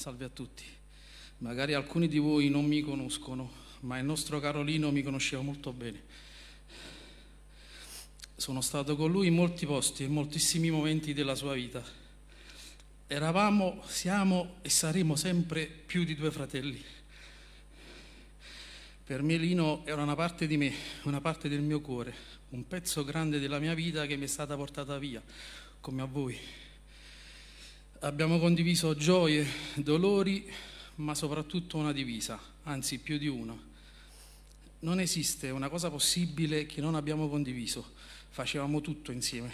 salve a tutti. Magari alcuni di voi non mi conoscono, ma il nostro Carolino mi conosceva molto bene. Sono stato con lui in molti posti e in moltissimi momenti della sua vita. Eravamo, siamo e saremo sempre più di due fratelli. Per me Lino era una parte di me, una parte del mio cuore, un pezzo grande della mia vita che mi è stata portata via, come a voi. Abbiamo condiviso gioie, dolori, ma soprattutto una divisa, anzi più di una. Non esiste una cosa possibile che non abbiamo condiviso, facevamo tutto insieme.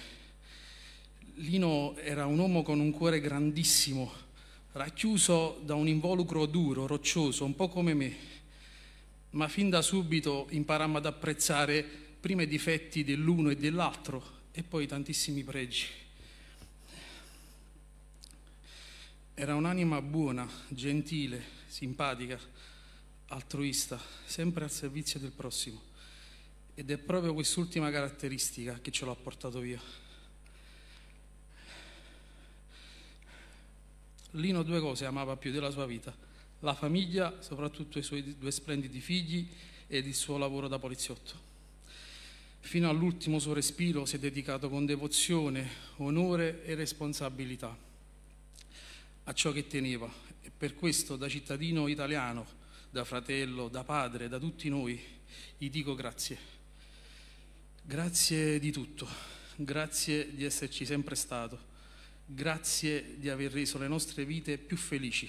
Lino era un uomo con un cuore grandissimo, racchiuso da un involucro duro, roccioso, un po' come me, ma fin da subito imparammo ad apprezzare prima i difetti dell'uno e dell'altro e poi tantissimi pregi. Era un'anima buona, gentile, simpatica, altruista, sempre al servizio del prossimo. Ed è proprio quest'ultima caratteristica che ce l'ha portato via. Lino due cose amava più della sua vita, la famiglia, soprattutto i suoi due splendidi figli ed il suo lavoro da poliziotto. Fino all'ultimo suo respiro si è dedicato con devozione, onore e responsabilità a ciò che teneva e per questo da cittadino italiano, da fratello, da padre, da tutti noi, gli dico grazie. Grazie di tutto, grazie di esserci sempre stato, grazie di aver reso le nostre vite più felici,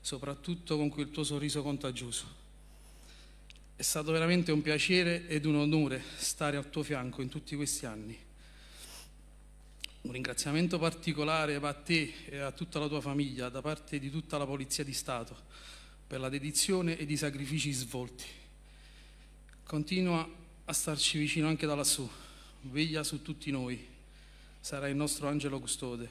soprattutto con quel tuo sorriso contagioso. È stato veramente un piacere ed un onore stare al tuo fianco in tutti questi anni. Un ringraziamento particolare va a te e a tutta la tua famiglia da parte di tutta la Polizia di Stato per la dedizione ed i sacrifici svolti. Continua a starci vicino anche da lassù, veglia su tutti noi, sarai il nostro angelo custode.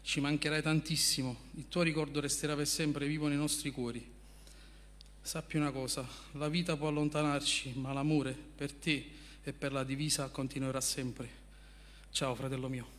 Ci mancherai tantissimo, il tuo ricordo resterà per sempre vivo nei nostri cuori Sappi una cosa, la vita può allontanarci, ma l'amore per te e per la divisa continuerà sempre. Ciao fratello mio.